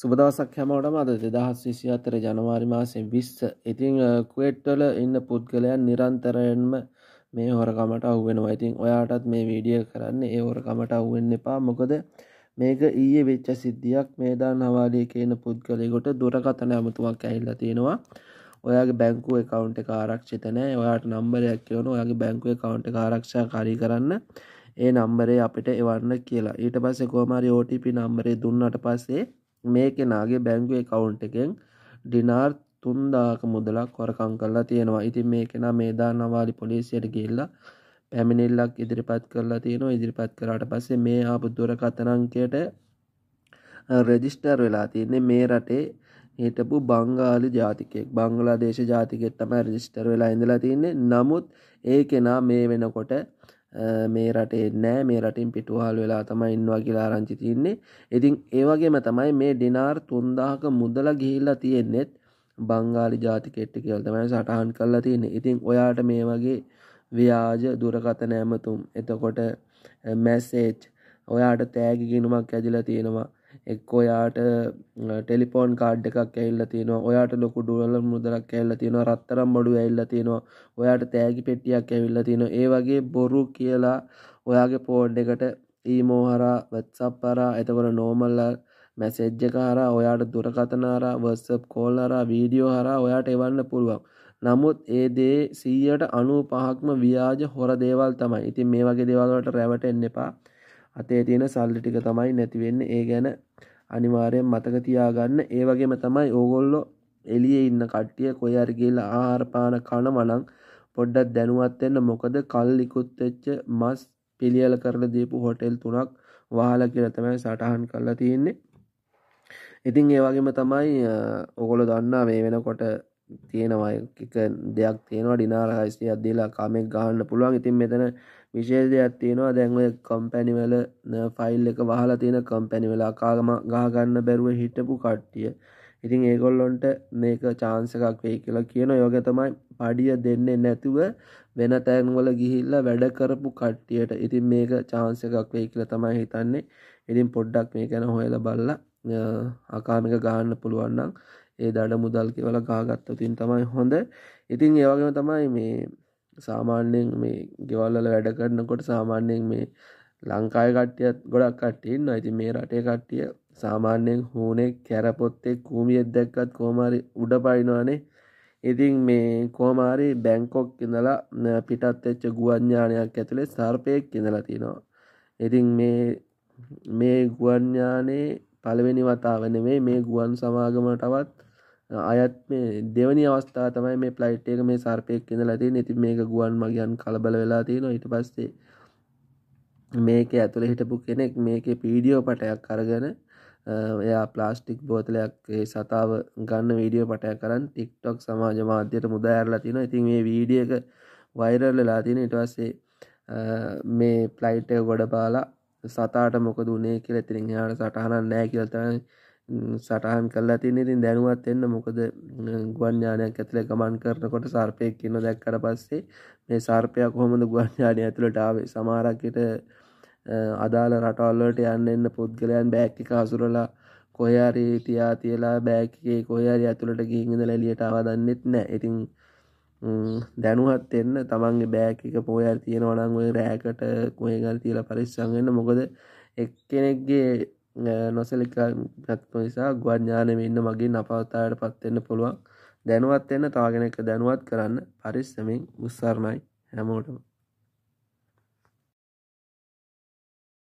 සුබදවසක් හැමෝටම අද දෙදහස් විසි අතර ජනවාරි මාසෙන් විස්ස ඉතිං කුවට්ටල ඉන්න පුද්ගලයන් නිරන්තරයෙන්ම මේ හොරකමට අහුවෙනවා ඉතින් ඔයාටත් මේ වීඩිය කරන්න ඒ හොරකමට අහුවෙන්න එපා මොකද මේක ඊයේ වෙච්ච සිද්ධියක් මේදාන් හවාලිය කියන පුද්ගලයකොට දුරකතන ඇමතුමක් ඇහිල්ල තියෙනවා ඔයාගේ බැංකුව එකකවන්් එක ආරක්ෂිතනෑ ඔයාට නම්බරයක් කියවන ඔයාගේ බැංකුව එකකවන්් එක ආරක්ෂා කරී කරන්න ඒ නම්බරේ අපිට එවන්න කියලා ඊට පස්සේ කෝමරි ෝටිපි නම්බරේ දුන්නට පස්සේ මේ කෙනාගේ බැංගුව කවුන්් එකෙන් ඩිනාර් තුන්දාක මුදලක් කොරකං කරලා තියෙනවා ඉතින් මේ කෙන මේදා නවාලි පොලිසියට ගිල්ලා පැමිණිල්ලක් ඉදිරිපත් කරලා තියෙනවා ඉදිරිපත් කරාට පස්සේ මේ ආපුදුර කතනංකයට රෙජිස්ටර් වෙලා තියන්නේ මේ රටේ හිටපු බංගාලි ජාතිකෙක් බංගලා දේශ ජාතිකෙත් තම රජිස්ටර් වෙලා ඉඳලා තියන්නේ නමුත් ඒ කෙනා මේ වෙනකොට මේ රටේ නෑ මේ රටින් පිටුහල් වෙලා තමයි ඉන්නවා කියලා රංචි තියන්නේ ඉතින් ඒවගේම තමයි මේ ඩිනාර් තුන්දාහක මුදල ගිහිල්ලා තියෙන්නෙත් බංගාලි ජාති කෙට්ටි කියල් තමයි සටහන් කරලා තියෙන ඉතින් ඔයාට මේ වගේ ව්‍යාජ දුරකතන ඇමතුම් එතකොට මැස්සේච් ඔයාට තෑගිගෙනුමක් ඇදිලා තියෙනවා එක් ඔයාට ටෙලිපෝන් කාඩ් එකක් ඇල්ල තියෙනවා ඔයාට ලොකු ඩුවල මුදලක් ඇල්ල තියෙනවා රත්තරම් බොඩු ඇල්ල තියෙනවා ඔයාට තෑගි පෙට්ටියක් ඇවිල්ල තියෙනවා ඒ වගේ බොරු කියලා ඔයාගේ පෝඩ් එකට ඊමෝහරා වත්සප් පරා එතකොට නෝමල්ලා මැසෙජ්ජ කාර ඔයාට දුරකතනාර වස්සප් කෝල්ලරා වීඩියෝ හරා ඔයාට එවන්න පුළුවන් නමුත් ඒ දේ සීයට අනු පහක්ම ව්‍යාජ හොර දේවල් තමයි ඉතින් මේ වගේ දේවල්වට රැවට එන්න එපා අතේ තියෙන සල්ලි ටික තමයි නැතිවෙන්න ඒ ගැන අනිවාරයෙන් මතක තියාගන්න ඒ වගේම තමයි ඕගොල්ලො එලිය ඉන්න කට්ටිය කොයරගේල ආහාරපාන කන මනං පොඩ්ඩත් දැනුවත්වෙන්න මොකද කල්ලිකුත්වෙච්ච මස් පිළියල කරල දීපු හොටෙල් තුනක් වහල කියල තමයි සටහන් කරලා තියෙන්නේ ඉතින් ඒවගේම තමයි ඔගොල දන්නා මේ වෙනකොට තියෙනවා එක දෙයක් තියෙනවා ඩිනාර හයිසේ අදලා කාමෙක් ගහන්න පුළුවන් ඉතින් මෙතන විශේෂයක් තියෙනවා දැන්ව කම්පැනිවල ෆයිල් එක වහලා තියෙන කම්පැනිවල අකාගම ගහගන්න බැරුව හිටපු කට්ටිය ඉතින් ඒගොල්ලොන්ට මේක චාන්ස එකක් වෙයි කියලා කියන යෝග තමයි පඩිය දෙන්නේ නැතුව වෙන තැන්වල ගිහිල්ලා වැඩ කරපු කට්ටියට ඉතින් මේක චාන්ස එකක් වෙයි කියලා තමයි හිතන්නේ ඉතින් පොඩ්ඩක් මේ ගැන හොයලා බලලා අකාමික ගහන්න පුළුවන් නම් ඒ දඩ මුදල් කියවල කාගත්ත තින් තමයි හොඳ ඉතින් ඒවගේම තමයි මේ සාමාන්‍යයෙන් මේ ගෙවල්ල වැඩ කරන්නකොට සාමාන්‍යයෙන් මේ ලංකාය කට්ටියත් ගොඩක් කට්ටන්න අයිති මේ රටේ කට්ටිය සාමාන්‍යයෙන් හූනේ කැරපොත්තේ කූමියත් දැක්කත් කෝමාරි උඩ පයිනවානේ ඉතින් මේ කෝමාරි බැංකොක් ඉඳලා පිටත් එච්ච ගුවඥානයක් ඇතුළේ සර්පයෙක් ඉඳලා තියෙනවා ඉතින් මේ මේ ගුවඥානේ පළවෙනි වතාව නෙමේ මේ ගුවන් සමාගමටවත් අයත් මේ දෙවනි අවස්ථා තමයි මේ ප්ලයිට් එක මේ සර්පයෙක් ඉඳලා තියෙන්නේ. ඉතින් මේක ගුවන් මගියන් කලබල වෙලා තියෙනවා. ඊට පස්සේ මේක ඇතුළ හිටපු කෙනෙක් මේකේ පීඩියෝ පටයක් අරගෙන එයා ප්ලාස්ටික් බෝතලයක් සතාව ගන්න වීඩියෝ පටය කරන් ටික්ටොක් සමාජ මාධ්‍යයට මුද ඇරලා තින ඉතින් මේ වීඩිය එක වෛරල්ලලා තින ඉටවස්සේ මේ ප්ලයිට් ගොඩ පාලා සතාට මොක දුනේ කියල තිරින් හට සටහන නෑ කියලත සටහන් කල්ලා තින ඉතින් දැනුවත් එන්න මොකද ගුවන්ඥානයක් ඇතුළ ගමන් කරනකොට සර්පයක් කියන්න දැක්කර පස්සේ මේ සර්පයක් හොමද ගුවන්ඥානය ඇතුළට ආවේ සමාරක්කට අදාළ රටවල්ලට යන්න එන්න පුද්ගලයන් බෑක්කි කාසුරලා කොහයාරි තියා තියලා බෑකේ කොහයාරි ඇතුළට ගිහිඳ ලැලියට ආවදන්නෙත් නෑ ඉතින් දැනුවත් එන්න තමන්ගේ බෑක එක පෝයල් තියෙනවනං ඔය රෑකට කොයගල් තියලා පරිස්සංගන්න මොකද එක්කෙනෙක්ගේ නොසලිකාත්ම නිසා ගුවඥානම ඉන්න මගේ නපවතායට පත්වෙන්න පුළුවන් දැනුවත් එන්න තාගෙනෙක දැනුවත් කරන්න පරිස්සමෙන් උස්සරණයි හැමෝටම